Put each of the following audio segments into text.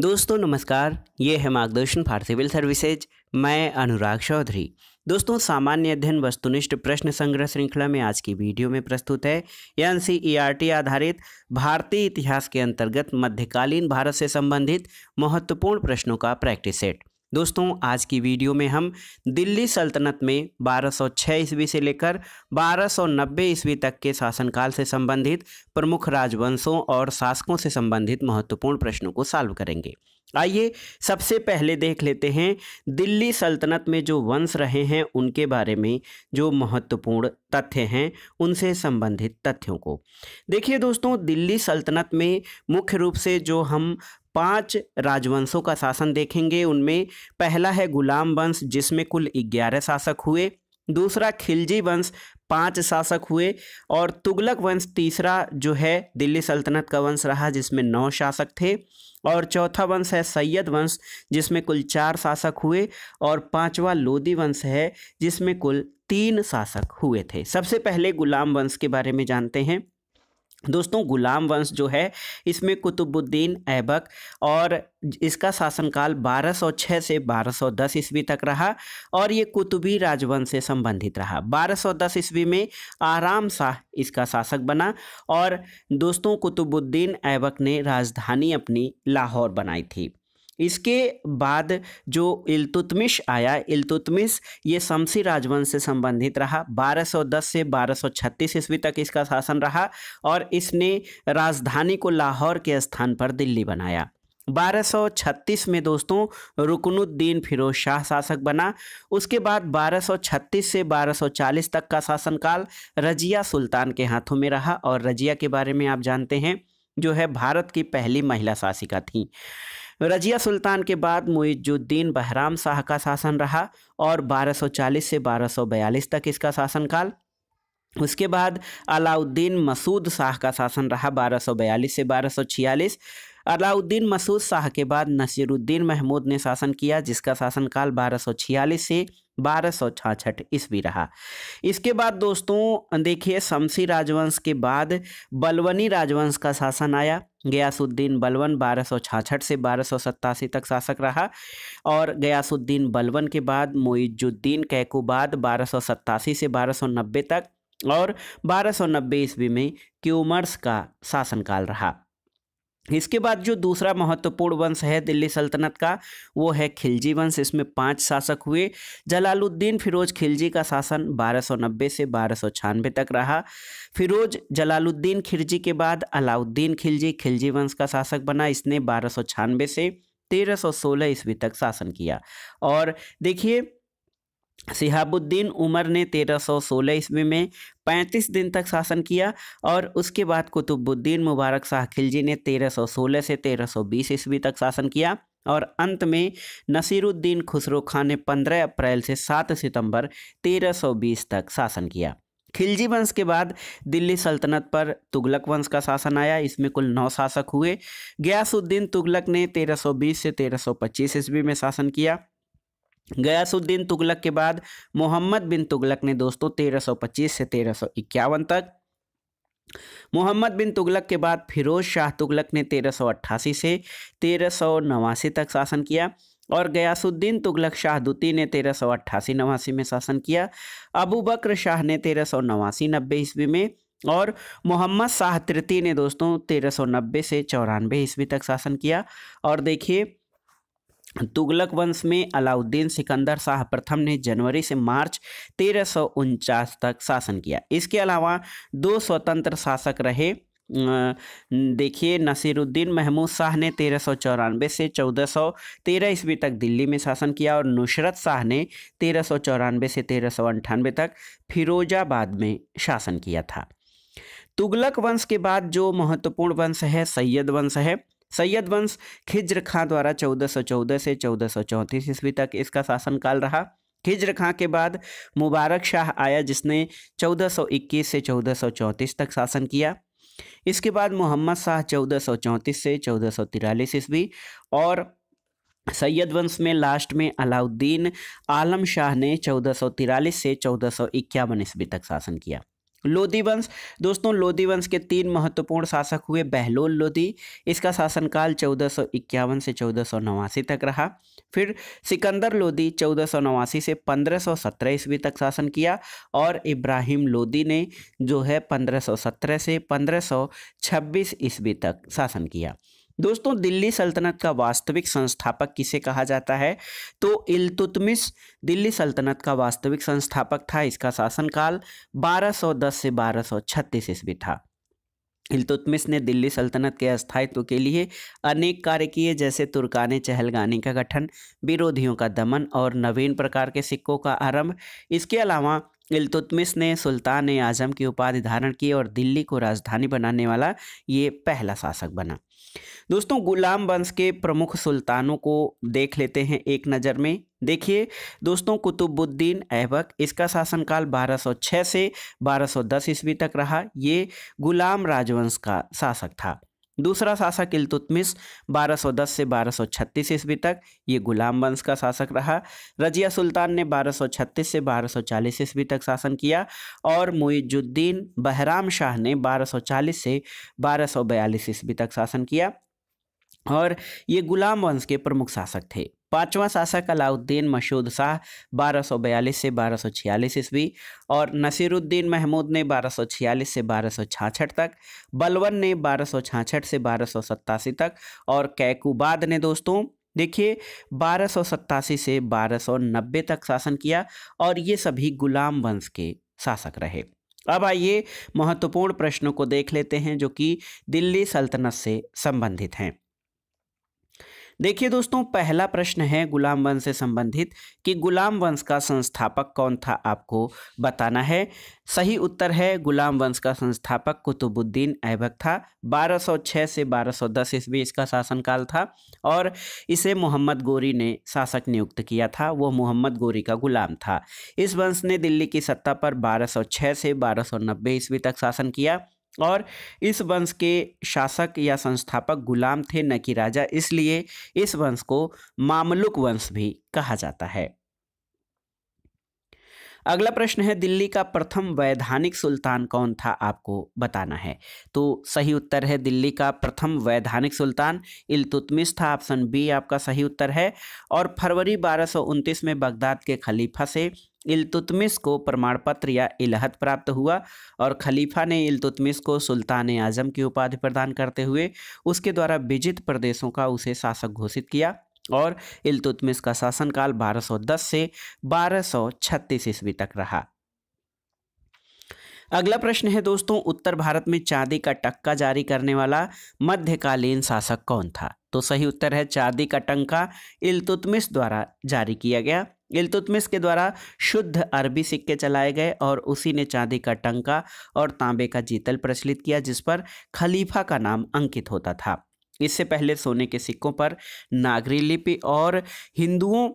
दोस्तों नमस्कार ये है मार्गदर्शन फॉर सिविल सर्विसेज मैं अनुराग चौधरी दोस्तों सामान्य अध्ययन वस्तुनिष्ठ प्रश्न संग्रह श्रृंखला में आज की वीडियो में प्रस्तुत है एन सी e आधारित भारतीय इतिहास के अंतर्गत मध्यकालीन भारत से संबंधित महत्वपूर्ण प्रश्नों का प्रैक्टिस सेट दोस्तों आज की वीडियो में हम दिल्ली सल्तनत में 1206 ईस्वी से लेकर 1290 ईस्वी तक के शासनकाल से संबंधित प्रमुख राजवंशों और शासकों से संबंधित महत्वपूर्ण प्रश्नों को सॉल्व करेंगे आइए सबसे पहले देख लेते हैं दिल्ली सल्तनत में जो वंश रहे हैं उनके बारे में जो महत्वपूर्ण तथ्य हैं उनसे संबंधित तथ्यों को देखिए दोस्तों दिल्ली सल्तनत में मुख्य रूप से जो हम पांच राजवंशों का शासन देखेंगे उनमें पहला है गुलाम वंश जिसमें कुल ग्यारह शासक हुए दूसरा खिलजी वंश पांच शासक हुए और तुगलक वंश तीसरा जो है दिल्ली सल्तनत का वंश रहा जिसमें नौ शासक थे और चौथा वंश है सैयद वंश जिसमें कुल चार शासक हुए और पांचवा लोदी वंश है जिसमें कुल तीन शासक हुए थे सबसे पहले गुलाम वंश के बारे में जानते हैं दोस्तों गुलाम वंश जो है इसमें कुतुबुद्दीन ऐबक और इसका शासनकाल 1206 से 1210 ईस्वी तक रहा और ये कुतुबी राजवंश से संबंधित रहा 1210 ईस्वी में आराम शाह इसका शासक बना और दोस्तों कुतुबुद्दीन ऐबक ने राजधानी अपनी लाहौर बनाई थी इसके बाद जो इल्तुतमिश आया इल्तुतमिश ये शमसी राजवंश से संबंधित रहा 1210 से 1236 ईस्वी तक इसका शासन रहा और इसने राजधानी को लाहौर के स्थान पर दिल्ली बनाया 1236 में दोस्तों रुकनुद्दीन फिरोज शाह शासक बना उसके बाद 1236 से 1240 तक का शासनकाल रजिया सुल्तान के हाथों में रहा और रजिया के बारे में आप जानते हैं जो है भारत की पहली महिला शासिका थी रजिया सुल्तान के बाद मुइजुद्दीन बहराम शाह का शासन रहा और 1240 से 1242 तक इसका शासनकाल उसके बाद अलाउद्दीन मसूद शाह का शासन रहा 1242 से 1246 अलाउद्दीन मसूद शाह के बाद नसीरुद्दीन महमूद ने शासन किया जिसका शासनकाल 1246 से बारह सौ छाछठ ईस्वी रहा इसके बाद दोस्तों देखिए शमसी राजवंश के बाद बलवनी राजवंश का शासन आया गयासुद्दीन बलवन बारह सौ छाछठ से बारह सौ सत्तासी तक शासक रहा और गयासुद्दीन बलवन के बाद मोइजुद्दीन कैकुबाद बारह सौ सत्तासी से बारह सौ नब्बे तक और बारह सौ नब्बे ईस्वी में क्यूमर्स का शासनकाल रहा इसके बाद जो दूसरा महत्वपूर्ण वंश है दिल्ली सल्तनत का वो है खिलजी वंश इसमें पांच शासक हुए जलालुद्दीन फिरोज खिलजी का शासन 1290 से बारह तक रहा फिरोज जलालुद्दीन खिलजी के बाद अलाउद्दीन खिलजी खिलजी वंश का शासक बना इसने बारह से 1316 ईस्वी तक शासन किया और देखिए सिहाबुद्दीन उमर ने 1316 ईस्वी में 35 दिन तक शासन किया और उसके बाद कुतुबुद्दीन मुबारक शाह खिलजी ने 1316 से 1320 ईस्वी तक शासन किया और अंत में नसीरुद्दीन खुसरो खान ने 15 अप्रैल से 7 सितंबर 1320 तक शासन किया खिलजी वंश के बाद दिल्ली सल्तनत पर तुगलक वंश का शासन आया इसमें कुल नौ शासक हुए गयासुद्दीन तुगलक ने 1320 से 1325 ईस्वी में शासन किया गयासुद्दीन तुगलक के बाद मोहम्मद बिन तुगलक ने दोस्तों 1325 से 1351 तक मोहम्मद बिन तुगलक के बाद फिरोज शाह तुगलक ने 1388 से तेरह तक शासन किया और गयासुद्दीन तुगलक शाह दुती ने तेरह सौ अट्ठासी नवासी में शासन किया अबू बकर शाह ने तेरह सौ नवासी नब्बे ईस्वी में और मोहम्मद शाह तृतीय ने दोस्तों तेरह सौ नब्बे से चौरानवे ईस्वी तक शासन किया और देखिए तुगलक वंश में अलाउद्दीन सिकंदर शाह प्रथम ने जनवरी से मार्च तेरह तक शासन किया इसके अलावा दो स्वतंत्र शासक रहे देखिए नसीरुद्दीन महमूद शाह ने तेरह सौ चौरानवे से चौदह सौ तेरह ईस्वी तक दिल्ली में शासन किया और नुसरत शाह ने तेरह सौ चौरानवे से तेरह सौ अंठानवे तक फिरोजाबाद में शासन किया था तुगलक वंश के बाद जो महत्वपूर्ण वंश है सैयद वंश है सैयद वंश खिज्र खां द्वारा 1414 से 1434 ईस्वी तक इसका शासनकाल रहा खिज्र खां के बाद मुबारक शाह आया जिसने 1421 से 1434 तक शासन किया इसके बाद मोहम्मद शाह 1434 से 1443 ईस्वी और सैयद वंश में लास्ट में अलाउद्दीन आलम शाह ने 1443 से चौदह ईस्वी तक शासन किया लोधी वंश दोस्तों लोधी वंश के तीन महत्वपूर्ण शासक हुए बहलोल लोधी इसका शासनकाल चौदह से चौदह तक रहा फिर सिकंदर लोधी चौदह से पंद्रह ईस्वी तक शासन किया और इब्राहिम लोधी ने जो है पंद्रह से पंद्रह ईस्वी तक शासन किया दोस्तों दिल्ली सल्तनत का वास्तविक संस्थापक किसे कहा जाता है तो इल्तुतमिस दिल्ली सल्तनत का वास्तविक संस्थापक था इसका शासनकाल 1210 से 1236 ईस्वी था इल्तुतमिस ने दिल्ली सल्तनत के अस्थायित्व के लिए अनेक कार्य किए जैसे तुर्काने चहलगानी का गठन विरोधियों का दमन और नवीन प्रकार के सिक्कों का आरंभ इसके अलावा इल्तुतमिस ने सुल्तान आजम की उपाधि धारण की और दिल्ली को राजधानी बनाने वाला ये पहला शासक बना दोस्तों गुलाम वंश के प्रमुख सुल्तानों को देख लेते हैं एक नज़र में देखिए दोस्तों कुतुबुद्दीन ऐबक इसका शासनकाल 1206 से 1210 ईस्वी तक रहा ये गुलाम राजवंश का शासक था दूसरा शासक इलतुतमिस 1210 से 1236 ईस्वी तक ये गुलाम वंश का शासक रहा रजिया सुल्तान ने 1236 से 1240 ईस्वी तक शासन किया और मुइजुद्दीन बहराम शाह ने 1240 से 1242 ईस्वी तक शासन किया और ये गुलाम वंश के प्रमुख शासक थे पांचवा शासक अलाउद्दीन मशहूद शाह 1242 से 1246 ईस्वी और नसीरुद्दीन महमूद ने 1246 से 1266 तक बलवन ने 1266 से बारह तक और कैकुबाद ने दोस्तों देखिए बारह से 1290 तक शासन किया और ये सभी गुलाम वंश के शासक रहे अब आइए महत्वपूर्ण प्रश्नों को देख लेते हैं जो कि दिल्ली सल्तनत से संबंधित हैं देखिए दोस्तों पहला प्रश्न है गुलाम वंश से संबंधित कि गुलाम वंश का संस्थापक कौन था आपको बताना है सही उत्तर है गुलाम वंश का संस्थापक कुतुबुद्दीन ऐबक था 1206 से 1210 ईस्वी इसका शासनकाल था और इसे मोहम्मद गोरी ने शासक नियुक्त किया था वो मोहम्मद गोरी का गुलाम था इस वंश ने दिल्ली की सत्ता पर 1206 से 1290 ईस्वी तक शासन किया और इस वंश के शासक या संस्थापक गुलाम थे न कि राजा इसलिए इस वंश को मामलुक वंश भी कहा जाता है अगला प्रश्न है दिल्ली का प्रथम वैधानिक सुल्तान कौन था आपको बताना है तो सही उत्तर है दिल्ली का प्रथम वैधानिक सुल्तान इलतुतमिश था ऑप्शन बी आपका सही उत्तर है और फरवरी बारह में बगदाद के खलीफा से इलतुतमिश को प्रमाण पत्र या इलहत प्राप्त हुआ और खलीफा ने इलतुतमिस को सुल्तान आज़म की उपाधि प्रदान करते हुए उसके द्वारा विजित प्रदेशों का उसे शासक घोषित किया और इलतुतमिस का शासनकाल 1210 से 1236 ईस्वी तक रहा अगला प्रश्न है दोस्तों उत्तर भारत में चांदी का टक्का जारी करने वाला मध्यकालीन शासक कौन था तो सही उत्तर है चांदी का टंका इलतुतमिस द्वारा जारी किया गया इलतुतमिस के द्वारा शुद्ध अरबी सिक्के चलाए गए और उसी ने चांदी का टंका और तांबे का जीतल प्रचलित किया जिस पर खलीफा का नाम अंकित होता था इससे पहले सोने के सिक्कों पर नागरी लिपि और हिंदुओं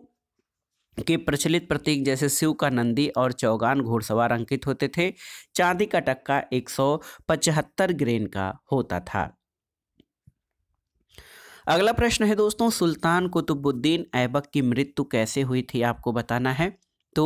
के प्रचलित प्रतीक जैसे शिव का नंदी और चौगान घोड़सवार अंकित होते थे चांदी का टक्का 175 ग्रेन का होता था अगला प्रश्न है दोस्तों सुल्तान कुतुबुद्दीन ऐबक की मृत्यु कैसे हुई थी आपको बताना है तो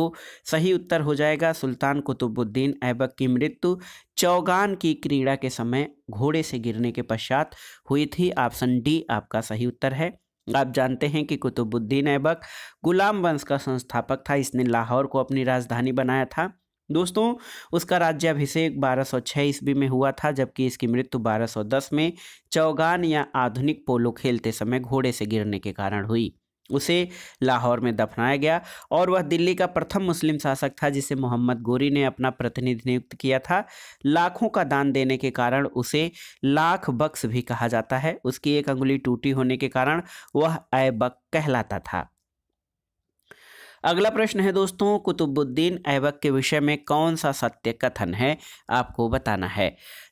सही उत्तर हो जाएगा सुल्तान कुतुबुद्दीन ऐबक की मृत्यु चौगान की क्रीड़ा के समय घोड़े से गिरने के पश्चात हुई थी ऑप्शन डी आपका सही उत्तर है आप जानते हैं कि कुतुबुद्दीन ऐबक गुलाम वंश का संस्थापक था इसने लाहौर को अपनी राजधानी बनाया था दोस्तों उसका राज्याभिषेक बारह सौ ईस्वी में हुआ था जबकि इसकी मृत्यु 1210 में चौगान या आधुनिक पोलो खेलते समय घोड़े से गिरने के कारण हुई उसे लाहौर में दफनाया गया और वह दिल्ली का प्रथम मुस्लिम शासक था जिसे मोहम्मद गोरी ने अपना प्रतिनिधि नियुक्त किया था लाखों का दान देने के कारण उसे लाख बक्स भी कहा जाता है उसकी एक अंगुली टूटी होने के कारण वह अय कहलाता था अगला प्रश्न है दोस्तों कुतुबुद्दीन ऐबक के विषय में कौन सा सत्य कथन है आपको बताना है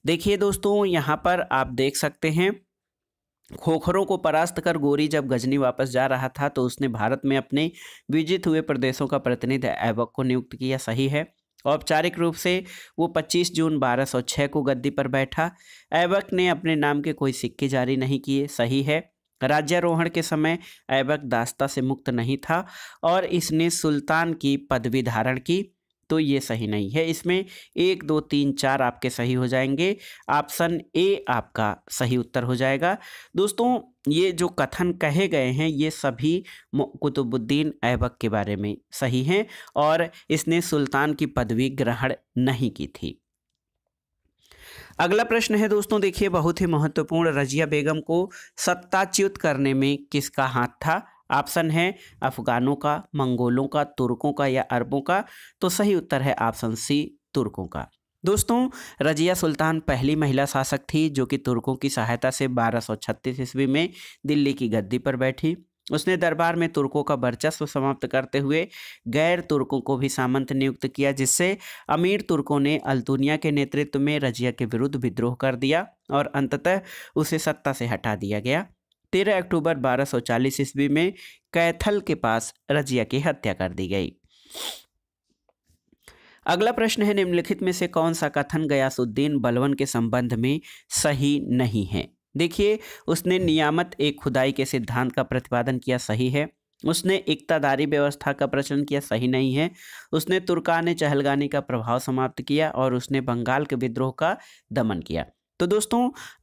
देखिए दोस्तों यहाँ पर आप देख सकते हैं खोखरों को परास्त कर गोरी जब गजनी वापस जा रहा था तो उसने भारत में अपने विजित हुए प्रदेशों का प्रतिनिधि ऐबक को नियुक्त किया सही है औपचारिक रूप से वो 25 जून 1206 को गद्दी पर बैठा ऐबक ने अपने नाम के कोई सिक्के जारी नहीं किए सही है राज्यारोहण के समय ऐबक दास्ता से मुक्त नहीं था और इसने सुल्तान की पदवी धारण की तो ये सही नहीं है इसमें एक दो तीन चार आपके सही हो जाएंगे ऑप्शन ए आपका सही उत्तर हो जाएगा दोस्तों ये जो कथन कहे गए हैं ये सभी कुतुबुद्दीन ऐबक के बारे में सही हैं और इसने सुल्तान की पदवी ग्रहण नहीं की थी अगला प्रश्न है दोस्तों देखिए बहुत ही महत्वपूर्ण रजिया बेगम को सत्ताच्युत करने में किसका हाथ था ऑप्शन है अफगानों का मंगोलों का तुर्कों का या अरबों का तो सही उत्तर है ऑप्शन सी तुर्कों का दोस्तों रजिया सुल्तान पहली महिला शासक थी जो कि तुर्कों की सहायता से 1236 ईस्वी में दिल्ली की गद्दी पर बैठी उसने दरबार में तुर्कों का वर्चस्व समाप्त करते हुए गैर तुर्कों को भी सामंत नियुक्त किया जिससे अमीर तुर्कों ने अल्तुनिया के नेतृत्व में रजिया के विरुद्ध विद्रोह कर दिया और अंततः उसे सत्ता से हटा दिया गया तेरह अक्टूबर 1240 ईस्वी में कैथल के पास रजिया की हत्या कर दी गई अगला प्रश्न है निम्नलिखित में से कौन सा कथन गयासुद्दीन बलवन के संबंध में सही नहीं है देखिए उसने नियामत एक खुदाई के सिद्धांत का प्रतिपादन किया सही है उसने एकतादारी व्यवस्था का प्रचलन किया सही नहीं है उसने ने चहलगानी का प्रभाव समाप्त किया और उसने बंगाल के विद्रोह का दमन किया तो दोस्तों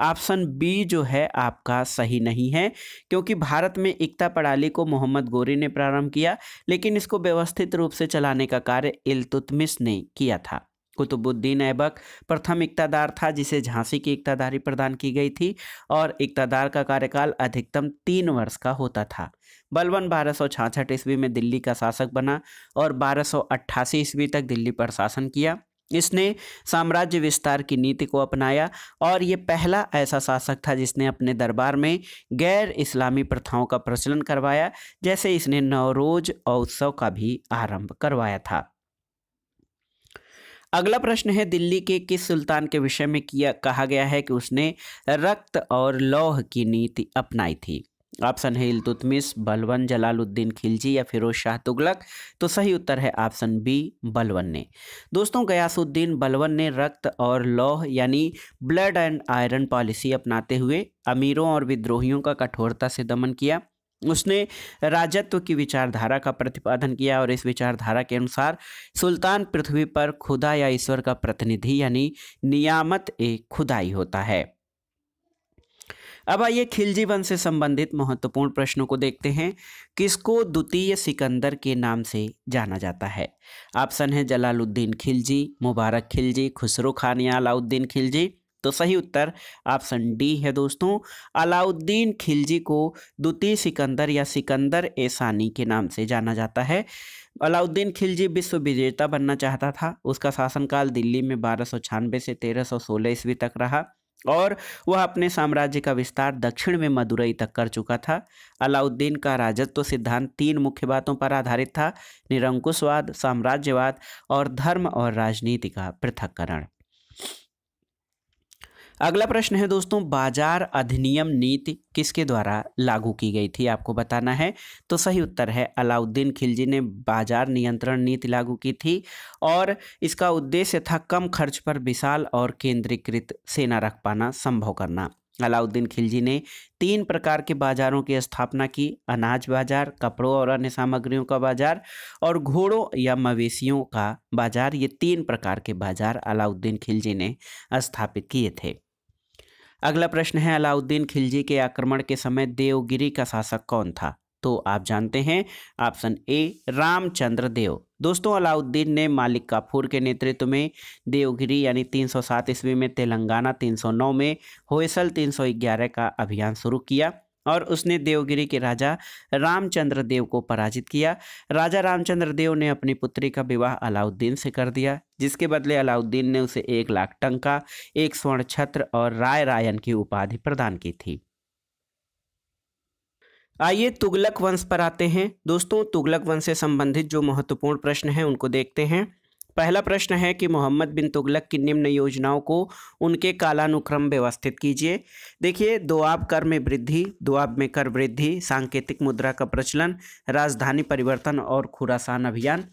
ऑप्शन बी जो है आपका सही नहीं है क्योंकि भारत में एकता प्रणाली को मोहम्मद गोरी ने प्रारंभ किया लेकिन इसको व्यवस्थित रूप से चलाने का कार्य इलतुतमिस ने किया था कुतुबुद्दीन ऐबक प्रथम इकतादार था जिसे झांसी की इकतादारी प्रदान की गई थी और इकतादार का कार्यकाल अधिकतम तीन वर्ष का होता था बलवन बारह सौ छाछठ ईस्वी में दिल्ली का शासक बना और बारह सौ अट्ठासी ईस्वी तक दिल्ली पर शासन किया इसने साम्राज्य विस्तार की नीति को अपनाया और ये पहला ऐसा शासक था जिसने अपने दरबार में गैर इस्लामी प्रथाओं का प्रचलन करवाया जैसे इसने नवरोज उत्सव का भी आरंभ करवाया था अगला प्रश्न है दिल्ली के किस सुल्तान के विषय में किया कहा गया है कि उसने रक्त और लौह की नीति अपनाई थी ऑप्शन है इलतुतमिस बलवन जलालुद्दीन खिलजी या फिरोज शाह तुगलक तो सही उत्तर है ऑप्शन बी बलवन ने दोस्तों गयासुद्दीन बलवन ने रक्त और लौह यानी ब्लड एंड आयरन पॉलिसी अपनाते हुए अमीरों और विद्रोहियों का कठोरता से दमन किया उसने राजत्व की विचारधारा का प्रतिपादन किया और इस विचारधारा के अनुसार सुल्तान पृथ्वी पर खुदा या ईश्वर का प्रतिनिधि यानी नियामत ए खुदाई होता है अब आइए खिलजी वंश से संबंधित महत्वपूर्ण प्रश्नों को देखते हैं किसको द्वितीय सिकंदर के नाम से जाना जाता है ऑप्शन है जलालुद्दीन खिलजी मुबारक खिलजी खुसरो खान या अलाउद्दीन खिलजी तो सही उत्तर ऑप्शन डी है दोस्तों अलाउद्दीन खिलजी को द्वितीय सिकंदर या सिकंदर एसानी के नाम से जाना जाता है अलाउद्दीन खिलजी विश्व विजेता बनना चाहता था उसका शासनकाल दिल्ली में बारह से तेरह सोलह ईस्वी तक रहा और वह अपने साम्राज्य का विस्तार दक्षिण में मदुरई तक कर चुका था अलाउद्दीन का राजत्व सिद्धांत तीन मुख्य बातों पर आधारित था निरंकुशवाद साम्राज्यवाद और धर्म और राजनीति का पृथककरण अगला प्रश्न है दोस्तों बाजार अधिनियम नीति किसके द्वारा लागू की गई थी आपको बताना है तो सही उत्तर है अलाउद्दीन खिलजी ने बाजार नियंत्रण नीति लागू की थी और इसका उद्देश्य था कम खर्च पर विशाल और केंद्रीकृत सेना रख पाना संभव करना अलाउद्दीन खिलजी ने तीन प्रकार के बाजारों की स्थापना की अनाज बाजार कपड़ों और अन्य सामग्रियों का बाजार और घोड़ों या मवेशियों का बाजार ये तीन प्रकार के बाजार अलाउद्दीन खिलजी ने स्थापित किए थे अगला प्रश्न है अलाउद्दीन खिलजी के आक्रमण के समय देवगिरी का शासक कौन था तो आप जानते हैं ऑप्शन ए रामचंद्र देव दोस्तों अलाउद्दीन ने मालिक काफूर के नेतृत्व में देवगिरी यानी 307 ईस्वी में तेलंगाना 309 में होयसल 311 का अभियान शुरू किया और उसने देवगिरी के राजा रामचंद्र देव को पराजित किया राजा रामचंद्र देव ने अपनी पुत्री का विवाह अलाउद्दीन से कर दिया जिसके बदले अलाउद्दीन ने उसे एक लाख टंका एक स्वर्ण छत्र और राय रायन की उपाधि प्रदान की थी आइए तुगलक वंश पर आते हैं दोस्तों तुगलक वंश से संबंधित जो महत्वपूर्ण प्रश्न है उनको देखते हैं पहला प्रश्न है कि मोहम्मद बिन तुगलक की निम्न योजनाओं को उनके कालानुक्रम व्यवस्थित कीजिए देखिए दोआब कर में वृद्धि दोआब में कर वृद्धि सांकेतिक मुद्रा का प्रचलन राजधानी परिवर्तन और खुरासान अभियान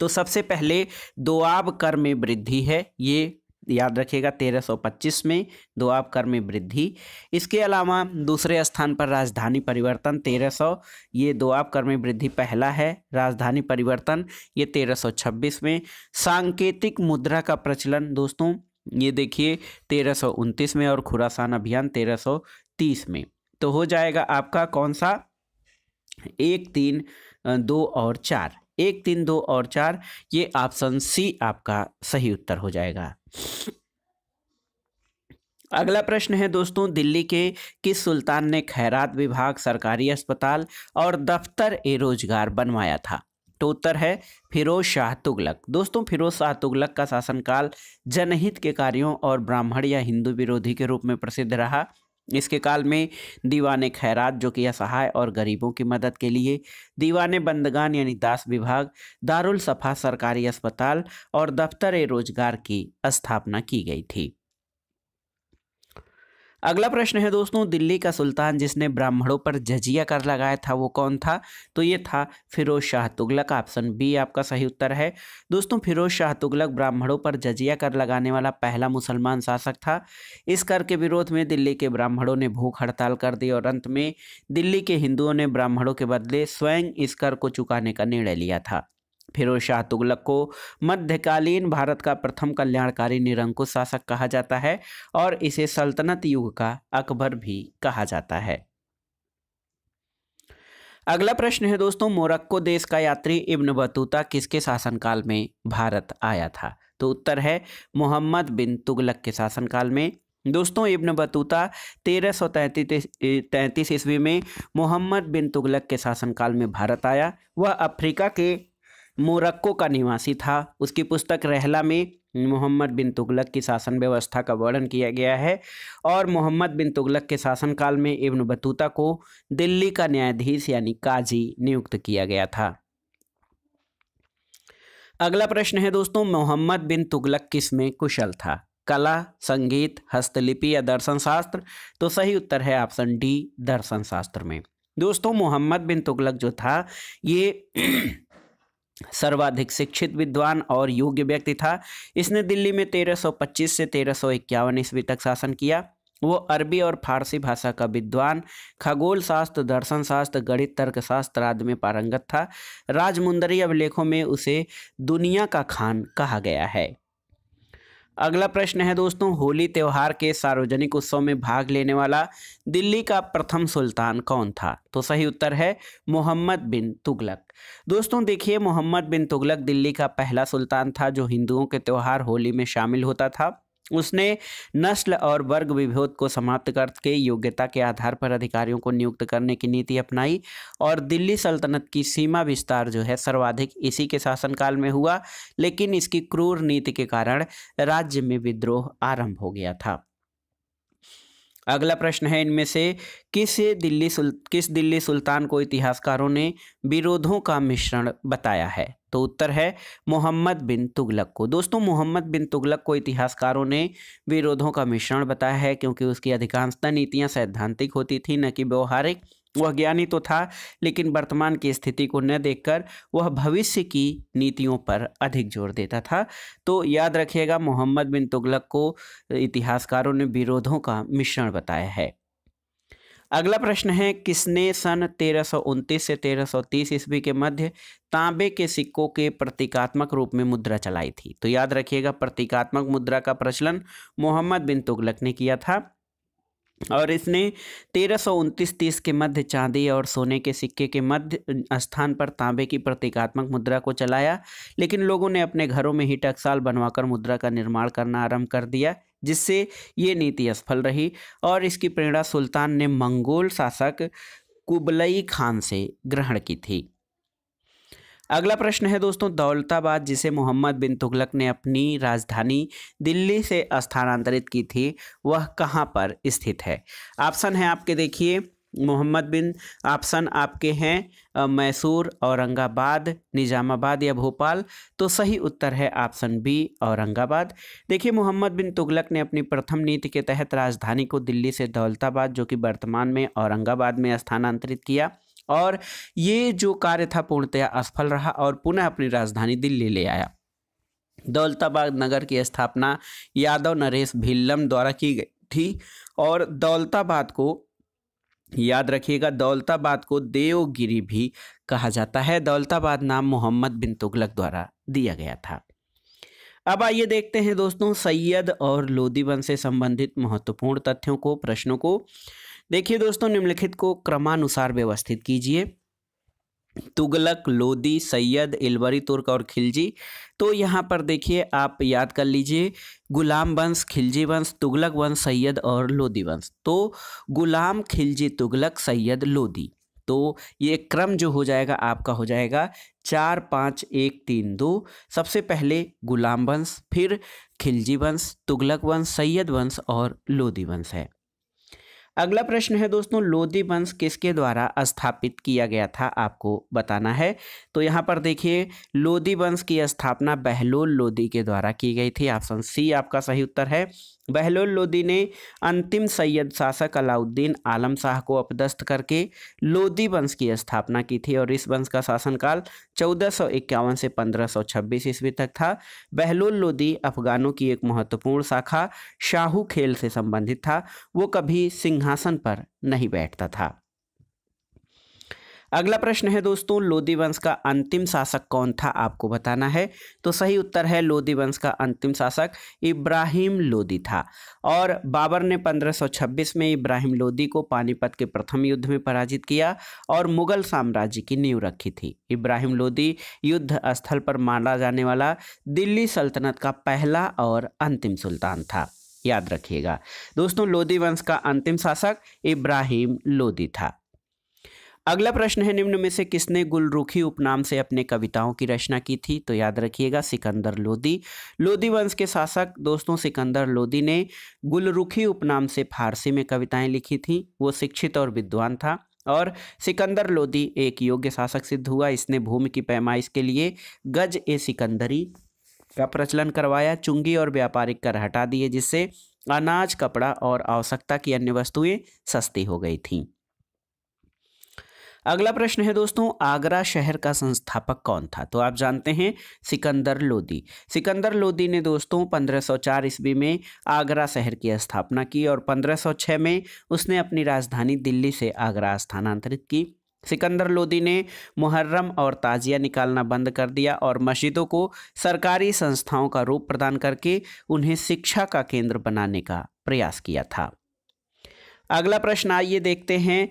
तो सबसे पहले दोआब कर में वृद्धि है ये याद रखिएगा 1325 में दुआब कर में वृद्धि इसके अलावा दूसरे स्थान पर राजधानी परिवर्तन 1300 ये दो कर में वृद्धि पहला है राजधानी परिवर्तन ये 1326 में सांकेतिक मुद्रा का प्रचलन दोस्तों ये देखिए तेरह में और खुरासान अभियान 1330 में तो हो जाएगा आपका कौन सा एक तीन दो और चार एक तीन दो और चार ये ऑप्शन सी आपका सही उत्तर हो जाएगा अगला प्रश्न है दोस्तों दिल्ली के किस सुल्तान ने खैरात विभाग सरकारी अस्पताल और दफ्तर ए रोजगार बनवाया था तो उत्तर है फिरोज शाह तुगलक दोस्तों फिरोज शाह तुगलक का शासनकाल जनहित के कार्यों और ब्राह्मण या हिंदू विरोधी के रूप में प्रसिद्ध रहा इसके काल में दीवान खैरात जो कि असहाय और गरीबों की मदद के लिए दीवान बंदगान यानी दास विभाग दारुल सफा सरकारी अस्पताल और दफ्तर रोजगार की स्थापना की गई थी अगला प्रश्न है दोस्तों दिल्ली का सुल्तान जिसने ब्राह्मणों पर जजिया कर लगाया था वो कौन था तो ये था फिरोज शाह तुगलक ऑप्शन बी आपका सही उत्तर है दोस्तों फिरोज शाह तुगलक ब्राह्मणों पर जजिया कर लगाने वाला पहला मुसलमान शासक था इस कर के विरोध में दिल्ली के ब्राह्मणों ने भूख हड़ताल कर दी और अंत में दिल्ली के हिंदुओं ने ब्राह्मणों के बदले स्वयं इस कर को चुकाने का निर्णय लिया था फिरोज शाह तुगलक को मध्यकालीन भारत का प्रथम कल्याणकारी निरंकुश शासक कहा जाता है और इसे सल्तनत युग का अकबर भी कहा जाता है अगला प्रश्न है दोस्तों मोरक्को देश का यात्री इब्न बतूता किसके शासनकाल में भारत आया था तो उत्तर है मोहम्मद बिन तुगलक के शासनकाल में दोस्तों इब्न बतूता तेरह सौ तैंतीस ईस्वी में मोहम्मद बिन तुगलक के शासनकाल में भारत आया वह अफ्रीका के मोरक्को का निवासी था उसकी पुस्तक रहला में मोहम्मद बिन तुगलक की शासन व्यवस्था का वर्णन किया गया है और मोहम्मद बिन तुगलक के शासनकाल में इब्न बतूता को दिल्ली का न्यायाधीश यानी काजी नियुक्त किया गया था अगला प्रश्न है दोस्तों मोहम्मद बिन तुगलक किस में कुशल था कला संगीत हस्तलिपि या दर्शन शास्त्र तो सही उत्तर है ऑप्शन डी दर्शन शास्त्र में दोस्तों मोहम्मद बिन तुगलक जो था ये सर्वाधिक शिक्षित विद्वान और योग्य व्यक्ति था इसने दिल्ली में 1325 से तेरह ईस्वी तक शासन किया वो अरबी और फारसी भाषा का विद्वान खगोल शास्त्र दर्शन शास्त्र गणित तर्कशास्त्र आदि में पारंगत था राजमुंदरी अभिलेखों में उसे दुनिया का खान कहा गया है अगला प्रश्न है दोस्तों होली त्यौहार के सार्वजनिक उत्सव में भाग लेने वाला दिल्ली का प्रथम सुल्तान कौन था तो सही उत्तर है मोहम्मद बिन तुगलक दोस्तों देखिए मोहम्मद बिन तुगलक दिल्ली का पहला सुल्तान था जो हिंदुओं के त्यौहार होली में शामिल होता था उसने नस्ल और वर्ग विभेद को समाप्त करके योग्यता के आधार पर अधिकारियों को नियुक्त करने की नीति अपनाई और दिल्ली सल्तनत की सीमा विस्तार जो है सर्वाधिक इसी के शासनकाल में हुआ लेकिन इसकी क्रूर नीति के कारण राज्य में विद्रोह आरंभ हो गया था अगला प्रश्न है इनमें से किस दिल्ली सुल किस दिल्ली सुल्तान को इतिहासकारों ने विरोधों का मिश्रण बताया है तो उत्तर है मोहम्मद बिन तुगलक को दोस्तों मोहम्मद बिन तुगलक को इतिहासकारों ने विरोधों का मिश्रण बताया है क्योंकि उसकी अधिकांशता नीतियाँ सैद्धांतिक होती थी न कि व्यवहारिक वह ज्ञानी तो था लेकिन वर्तमान की स्थिति को न देखकर वह भविष्य की नीतियों पर अधिक जोर देता था तो याद रखिएगा मोहम्मद बिन तुगलक को इतिहासकारों ने विरोधों का मिश्रण बताया है अगला प्रश्न है किसने सन तेरह से तीस ईस्वी के मध्य तांबे के सिक्कों के प्रतीकात्मक रूप में मुद्रा चलाई थी तो याद रखिएगा प्रतीकात्मक मुद्रा का प्रचलन मोहम्मद बिन तुगलक ने किया था और इसने तेरह सौ उनतीस तीस के मध्य चांदी और सोने के सिक्के के मध्य स्थान पर तांबे की प्रतीकात्मक मुद्रा को चलाया लेकिन लोगों ने अपने घरों में ही टकसाल बनवाकर मुद्रा का निर्माण करना आरंभ कर दिया जिससे ये नीति असफल रही और इसकी प्रेरणा सुल्तान ने मंगोल शासक कुबलई खान से ग्रहण की थी अगला प्रश्न है दोस्तों दौलताबाद जिसे मोहम्मद बिन तुगलक ने अपनी राजधानी दिल्ली से स्थानांतरित की थी वह कहाँ पर स्थित है ऑप्शन है आपके देखिए मोहम्मद बिन ऑप्शन आपके हैं मैसूर औरंगाबाद निजामाबाद या भोपाल तो सही उत्तर है ऑप्शन बी औरंगाबाद देखिए मोहम्मद बिन तुगलक ने अपनी प्रथम नीति के तहत राजधानी को दिल्ली से दौलताबाद जो कि वर्तमान में औरंगाबाद में स्थानांतरित किया और ये जो कार्य था पूर्णतया असफल रहा और पुनः अपनी राजधानी दिल्ली ले आया दौलताबाद नगर की स्थापना यादव नरेश भिल्लम द्वारा की गई थी और दौलताबाद को याद रखिएगा दौलताबाद को देवगिरी भी कहा जाता है दौलताबाद नाम मोहम्मद बिन तुगलक द्वारा दिया गया था अब आइए देखते हैं दोस्तों सैयद और लोधीवन से संबंधित महत्वपूर्ण तथ्यों को प्रश्नों को देखिए दोस्तों निम्नलिखित को क्रमानुसार व्यवस्थित कीजिए तुगलक लोदी सैयद इलवरी तुर्क और खिलजी तो यहाँ पर देखिए आप याद कर लीजिए गुलाम वंश खिलजी वंश तुगलक वंश सैयद और लोदी वंश तो गुलाम खिलजी तुगलक सैयद लोदी तो ये क्रम जो हो जाएगा आपका हो जाएगा चार पाँच एक तीन दो सबसे पहले गुलाम वंश फिर खिलजी वंश तुगलक वंश सैयद वंश और लोदी वंश है अगला प्रश्न है दोस्तों लोधी वंश किसके द्वारा स्थापित किया गया था आपको बताना है तो यहाँ पर देखिए लोधी वंश की स्थापना बहलोल लोधी के द्वारा की गई थी ऑप्शन सी आपका सही उत्तर है बहलोल लोदी ने अंतिम सैयद शासक अलाउद्दीन आलम शाह को अपदस्थ करके लोदी वंश की स्थापना की थी और इस वंश का शासनकाल चौदह से 1526 ईस्वी तक था बहलोल लोदी अफगानों की एक महत्वपूर्ण शाखा शाहू खेल से संबंधित था वो कभी सिंहासन पर नहीं बैठता था अगला प्रश्न है दोस्तों लोधी वंश का अंतिम शासक कौन था आपको बताना है तो सही उत्तर है लोधी वंश का अंतिम शासक इब्राहिम लोधी था और बाबर ने 1526 में इब्राहिम लोधी को पानीपत के प्रथम युद्ध में पराजित किया और मुगल साम्राज्य की नींव रखी थी इब्राहिम लोधी युद्ध स्थल पर माना जाने वाला दिल्ली सल्तनत का पहला और अंतिम सुल्तान था याद रखिएगा दोस्तों लोधी वंश का अंतिम शासक इब्राहिम लोधी था अगला प्रश्न है निम्न में से किसने गुलरुखी उपनाम से अपने कविताओं की रचना की थी तो याद रखिएगा सिकंदर लोदी लोदी वंश के शासक दोस्तों सिकंदर लोदी ने गुलरुखी उपनाम से फारसी में कविताएं लिखी थी वो शिक्षित और विद्वान था और सिकंदर लोदी एक योग्य शासक सिद्ध हुआ इसने भूमि की पैमाइश के लिए गज ए सिकंदरी का प्रचलन करवाया चुंगी और व्यापारिक कर हटा दिए जिससे अनाज कपड़ा और आवश्यकता की अन्य वस्तुएं सस्ती हो गई थीं अगला प्रश्न है दोस्तों आगरा शहर का संस्थापक कौन था तो आप जानते हैं सिकंदर लोदी सिकंदर लोदी ने दोस्तों 1504 ईस्वी में आगरा शहर की स्थापना की और 1506 में उसने अपनी राजधानी दिल्ली से आगरा स्थानांतरित की सिकंदर लोदी ने मुहर्रम और ताजिया निकालना बंद कर दिया और मस्जिदों को सरकारी संस्थाओं का रूप प्रदान करके उन्हें शिक्षा का केंद्र बनाने का प्रयास किया था अगला प्रश्न आइए देखते हैं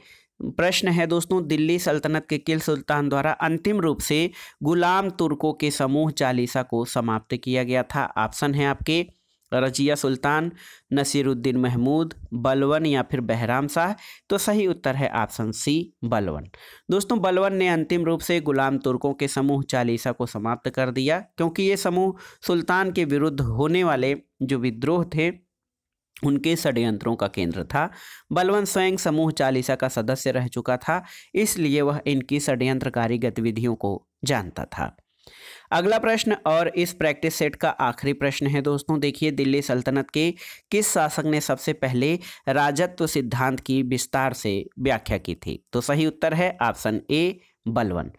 प्रश्न है दोस्तों दिल्ली सल्तनत के किल सुल्तान द्वारा अंतिम रूप से गुलाम तुर्कों के समूह चालीसा को समाप्त किया गया था ऑप्शन है आपके रजिया सुल्तान नसीरुद्दीन महमूद बलवन या फिर बहराम शाह तो सही उत्तर है ऑप्शन सी बलवन दोस्तों बलवन ने अंतिम रूप से गुलाम तुर्कों के समूह चालीसा को समाप्त कर दिया क्योंकि ये समूह सुल्तान के विरुद्ध होने वाले जो विद्रोह थे उनके षड्यंत्रों का केंद्र था बलवंत स्वयं समूह चालीसा का सदस्य रह चुका था इसलिए वह इनकी षड्यंत्रकारी गतिविधियों को जानता था अगला प्रश्न और इस प्रैक्टिस सेट का आखिरी प्रश्न है दोस्तों देखिए दिल्ली सल्तनत के किस शासक ने सबसे पहले राजत्व सिद्धांत की विस्तार से व्याख्या की थी तो सही उत्तर है ऑप्शन ए बलवन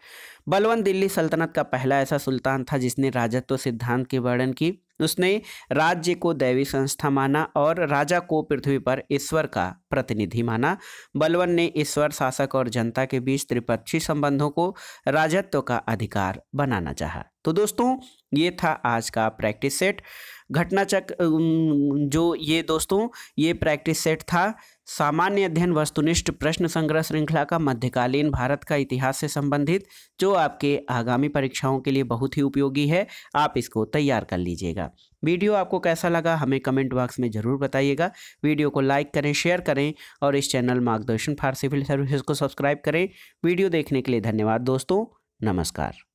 बलवन दिल्ली सल्तनत का पहला ऐसा सुल्तान था जिसने राजत्व सिद्धांत के वर्णन की उसने राज्य को दैवी संस्था माना और राजा को पृथ्वी पर ईश्वर का प्रतिनिधि माना बलवन ने ईश्वर शासक और जनता के बीच त्रिपक्षीय संबंधों को राजत्व का अधिकार बनाना चाहा तो दोस्तों ये था आज का प्रैक्टिस सेट घटना जो ये दोस्तों ये प्रैक्टिस सेट था सामान्य अध्ययन वस्तुनिष्ठ प्रश्न संग्रह श्रृंखला का मध्यकालीन भारत का इतिहास से संबंधित जो आपके आगामी परीक्षाओं के लिए बहुत ही उपयोगी है आप इसको तैयार कर लीजिएगा वीडियो आपको कैसा लगा हमें कमेंट बॉक्स में ज़रूर बताइएगा वीडियो को लाइक करें शेयर करें और इस channel Margdarshan for civil services को सब्सक्राइब करें वीडियो देखने के लिए धन्यवाद दोस्तों नमस्कार